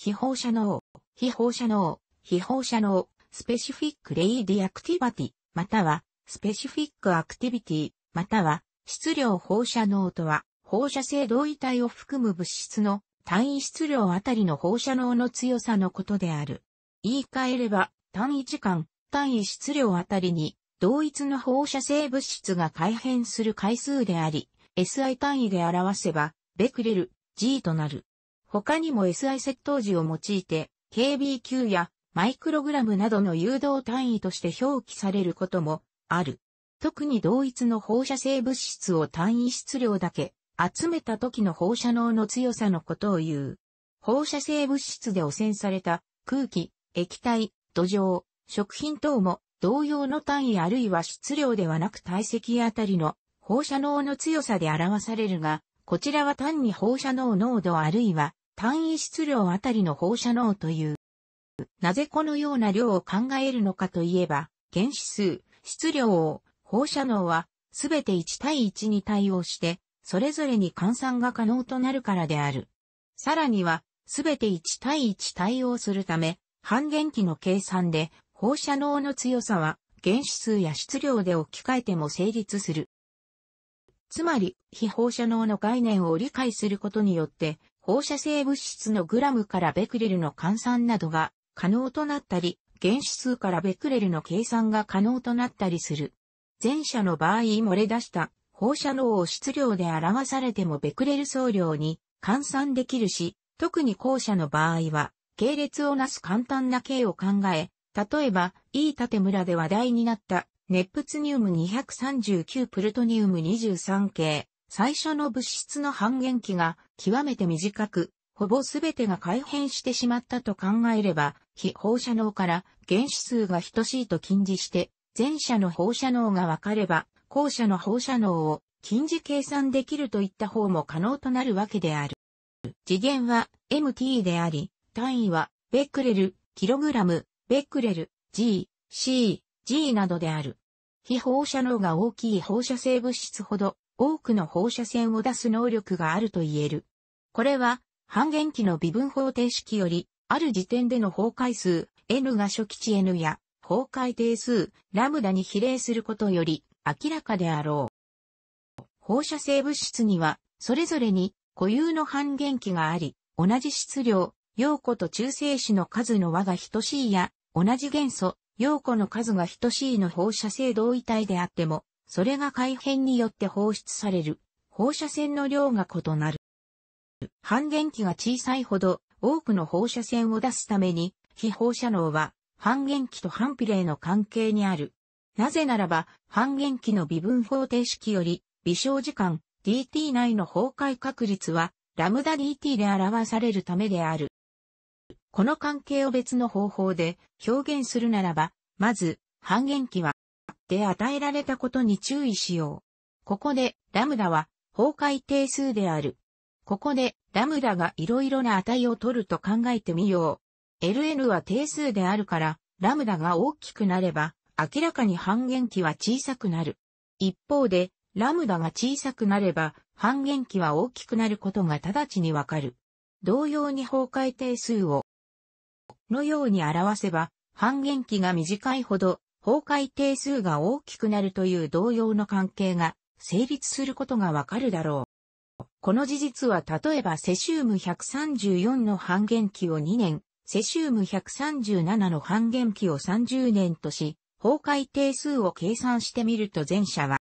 非放射能、非放射能、非放射能、スペシフィックレイディアクティバティ、または、スペシフィックアクティビティ、または、質量放射能とは、放射性同位体を含む物質の単位質量あたりの放射能の強さのことである。言い換えれば、単位時間、単位質量あたりに、同一の放射性物質が改変する回数であり、SI 単位で表せば、ベクレル、G となる。他にも SI 窃盗時を用いて、KBQ やマイクログラムなどの誘導単位として表記されることもある。特に同一の放射性物質を単位質量だけ集めた時の放射能の強さのことを言う。放射性物質で汚染された空気、液体、土壌、食品等も同様の単位あるいは質量ではなく体積あたりの放射能の強さで表されるが、こちらは単に放射能濃度あるいは単位質量あたりの放射能という。なぜこのような量を考えるのかといえば、原子数、質量を、放射能は、すべて1対1に対応して、それぞれに換算が可能となるからである。さらには、すべて1対1対応するため、半減期の計算で、放射能の強さは、原子数や質量で置き換えても成立する。つまり、非放射能の概念を理解することによって、放射性物質のグラムからベクレルの換算などが可能となったり、原子数からベクレルの計算が可能となったりする。前者の場合漏れ出した放射能を質量で表されてもベクレル総量に換算できるし、特に後者の場合は、系列をなす簡単な系を考え、例えば、いい縦村で話題になった、ネプツニウム239プルトニウム23系、最初の物質の半減期が極めて短く、ほぼすべてが改変してしまったと考えれば、非放射能から原子数が等しいと近似して、前者の放射能が分かれば、後者の放射能を近似計算できるといった方も可能となるわけである。次元は MT であり、単位はベクレル、キログラム、ベクレル、G、C、G などである。非放射能が大きい放射性物質ほど多くの放射線を出す能力があると言える。これは、半減期の微分方程式より、ある時点での崩壊数、n が初期値 n や、崩壊定数、ラムダに比例することより、明らかであろう。放射性物質には、それぞれに固有の半減期があり、同じ質量、陽子と中性子の数の和が等しいや、同じ元素、陽子の数が等しいの放射性同位体であっても、それが改変によって放出される放射線の量が異なる。半減期が小さいほど多くの放射線を出すために、非放射能は半減期と反比例の関係にある。なぜならば、半減期の微分方程式より、微小時間 dt 内の崩壊確率は、ラムダ dt で表されるためである。この関係を別の方法で表現するならば、まず、半減期はで与えられたことに注意しよう。ここで、ラムダは、崩壊定数である。ここで、ラムダがいろいろな値を取ると考えてみよう。ln は定数であるから、ラムダが大きくなれば、明らかに半減期は小さくなる。一方で、ラムダが小さくなれば、半減期は大きくなることが直ちにわかる。同様に崩壊定数を、のように表せば、半減期が短いほど、崩壊定数が大きくなるという同様の関係が成立することがわかるだろう。この事実は例えばセシウム134の半減期を2年、セシウム137の半減期を30年とし、崩壊定数を計算してみると前者は、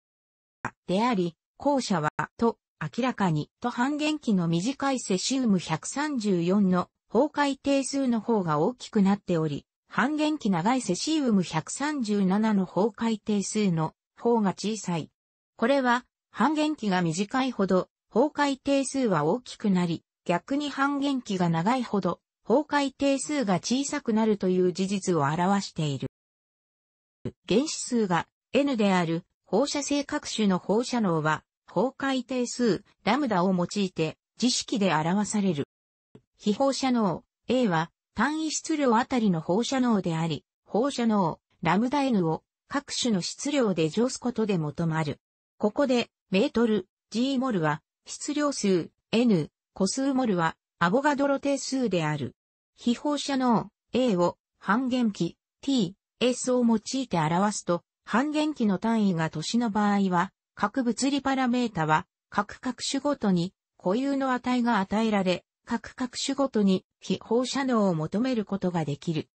であり、後者は、と、明らかに、と半減期の短いセシウム134の崩壊定数の方が大きくなっており、半減期長いセシウム137の崩壊定数の方が小さい。これは、半減期が短いほど、崩壊定数は大きくなり、逆に半減期が長いほど、崩壊定数が小さくなるという事実を表している。原子数が N である放射性各種の放射能は、崩壊定数、ラムダを用いて、自式で表される。非放射能 A は、単位質量あたりの放射能であり、放射能、ラムダ N を各種の質量で乗すことで求まる。ここで、メートル、G モルは、質量数、N、個数モルは、アボガドロ定数である。非放射能、A を、半減期、T、S を用いて表すと、半減期の単位が年の場合は、各物理パラメータは、各各種ごとに固有の値が与えられ、各各種ごとに非放射能を求めることができる。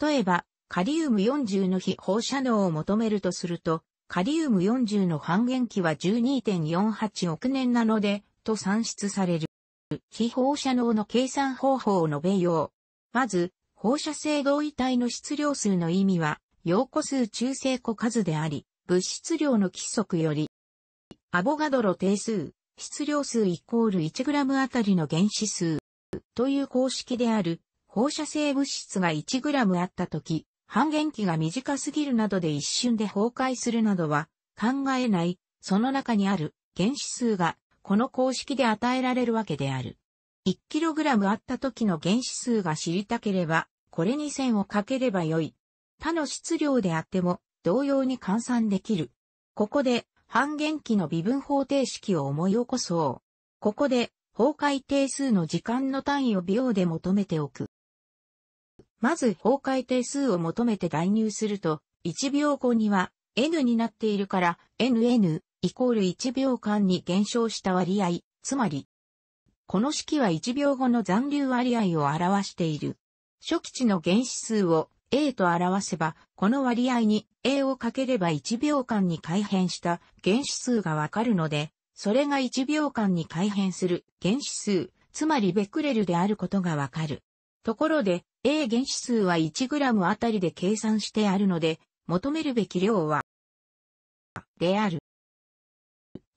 例えば、カリウム40の非放射能を求めるとすると、カリウム40の半減期は12.48億年なので、と算出される。非放射能の計算方法を述べよう。まず、放射性同位体の質量数の意味は、陽子数中性個数であり、物質量の規則より、アボガドロ定数、質量数イコール 1g あたりの原子数という公式である放射性物質が 1g あったとき、半減期が短すぎるなどで一瞬で崩壊するなどは考えない、その中にある原子数がこの公式で与えられるわけである。1kg あった時の原子数が知りたければ、これに線をかければよい。他の質量であっても同様に換算できる。ここで半減期の微分方程式を思い起こそう。ここで、崩壊定数の時間の単位を秒で求めておく。まず崩壊定数を求めて代入すると、1秒後には n になっているから nn イコール1秒間に減少した割合、つまり、この式は1秒後の残留割合を表している。初期値の原子数を A と表せば、この割合に A をかければ1秒間に改変した原子数がわかるので、それが1秒間に改変する原子数、つまりベクレルであることがわかる。ところで、A 原子数は 1g あたりで計算してあるので、求めるべき量は、である。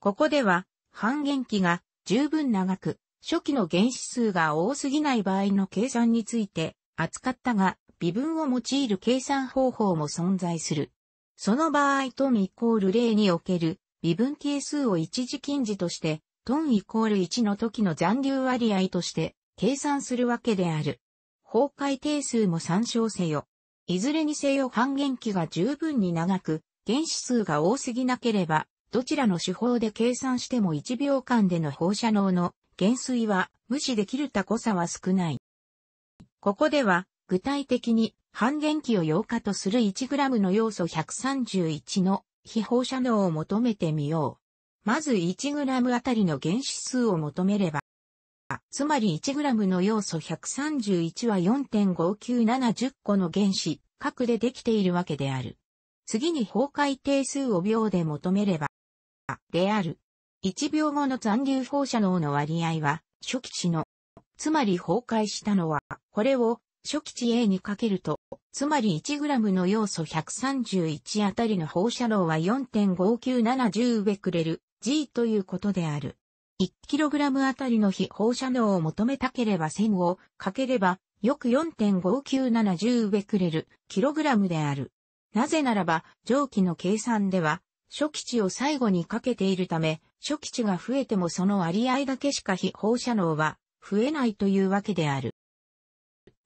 ここでは、半減期が十分長く、初期の原子数が多すぎない場合の計算について扱ったが、微分を用いる計算方法も存在する。その場合トンイコール0における微分係数を一時近似として、トンイコール1の時の残留割合として計算するわけである。崩壊定数も参照せよ。いずれにせよ半減期が十分に長く、原子数が多すぎなければ、どちらの手法で計算しても1秒間での放射能の減衰は無視できるた誤さは少ない。ここでは具体的に半減期を8日とする 1g の要素131の非放射能を求めてみよう。まず 1g あたりの原子数を求めれば、つまり 1g の要素131は4.5970個の原子、核でできているわけである。次に崩壊定数を秒で求めれば、である。1秒後の残留放射能の割合は、初期値の、つまり崩壊したのは、これを初期値 A にかけると、つまり 1g の要素131あたりの放射能は4.59710ベクレル G ということである。1kg あたりの非放射能を求めたければ1000をかければ、約4.59710ベクレル kg である。なぜならば、蒸気の計算では、初期値を最後にかけているため、初期値が増えてもその割合だけしか非放射能は増えないというわけである。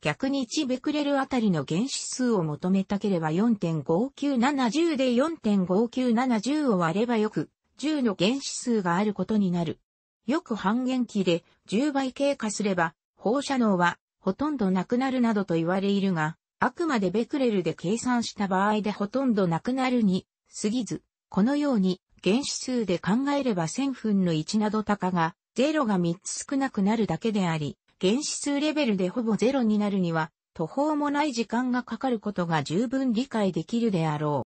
逆に1ベクレルあたりの原子数を求めたければ4.5970で4.5970を割ればよく10の原子数があることになる。よく半減期で10倍経過すれば放射能はほとんどなくなるなどと言われいるが、あくまでベクレルで計算した場合でほとんどなくなるに過ぎず、このように原子数で考えれば1000分の1など高が0が3つ少なくなるだけであり、原子数レベルでほぼゼロになるには、途方もない時間がかかることが十分理解できるであろ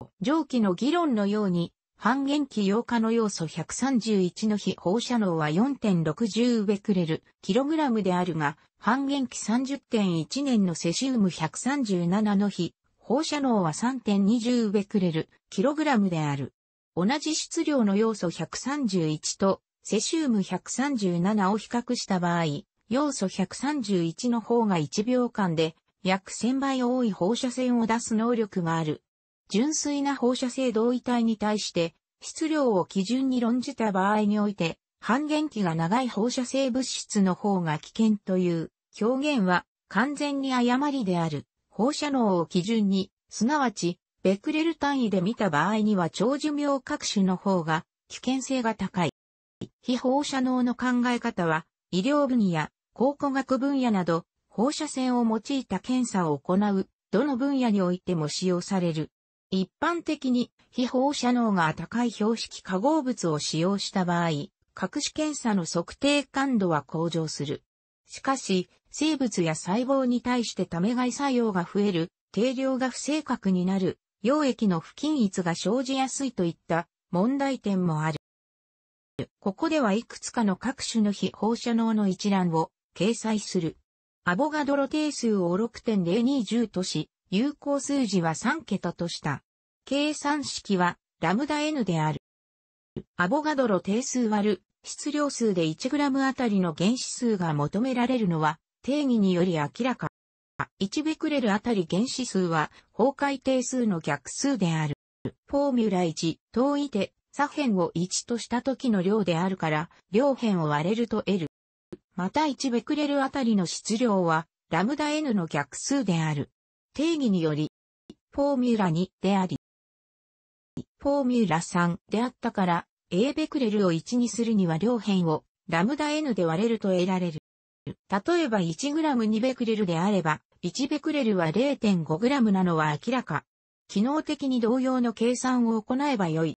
う。上記の議論のように、半減期8日の要素131の非放射能は4.60ベクレル、キログラムであるが、半減期30.1年のセシウム137の非放射能は3.20ベクレル、キログラムである。同じ質量の要素131とセシウム137を比較した場合、要素131の方が1秒間で約1000倍多い放射線を出す能力がある。純粋な放射性同位体に対して質量を基準に論じた場合において、半減期が長い放射性物質の方が危険という表現は完全に誤りである。放射能を基準に、すなわち、ベクレル単位で見た場合には長寿命各種の方が危険性が高い。非放射能の考え方は、医療分野、考古学分野など、放射線を用いた検査を行う、どの分野においても使用される。一般的に、非放射能が高い標識化合物を使用した場合、各種検査の測定感度は向上する。しかし、生物や細胞に対してため外作用が増える、定量が不正確になる、溶液の不均一が生じやすいといった問題点もある。ここではいくつかの各種の非放射能の一覧を掲載する。アボガドロ定数を6.020とし、有効数字は3桁とした。計算式はラムダ N である。アボガドロ定数割る質量数で 1g あたりの原子数が求められるのは定義により明らか。1ベクレルあたり原子数は崩壊定数の逆数である。フォーミュラ1、遠いて左辺を1とした時の量であるから、両辺を割れると L。また1ベクレルあたりの質量は、ラムダ N の逆数である。定義により、フォーミュラ2であり、フォーミュラ3であったから、A ベクレルを1にするには両辺をラムダ N で割れると得られる。例えば 1g2 ベクレルであれば、1ベクレルは0 5グラムなのは明らか。機能的に同様の計算を行えばよい。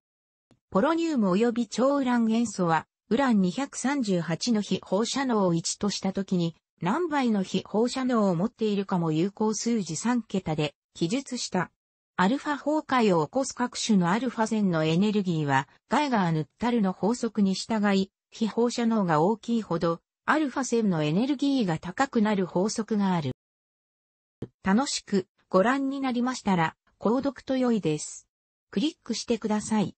ポロニウム及び超ウラン元素は、ウラン238の非放射能を1としたときに、何倍の非放射能を持っているかも有効数字3桁で記述した。アルファ崩壊を起こす各種のアルファ線のエネルギーは、ガイガー・ヌッタルの法則に従い、非放射能が大きいほど、アルファ線のエネルギーが高くなる法則がある。楽しくご覧になりましたら、購読と良いです。クリックしてください。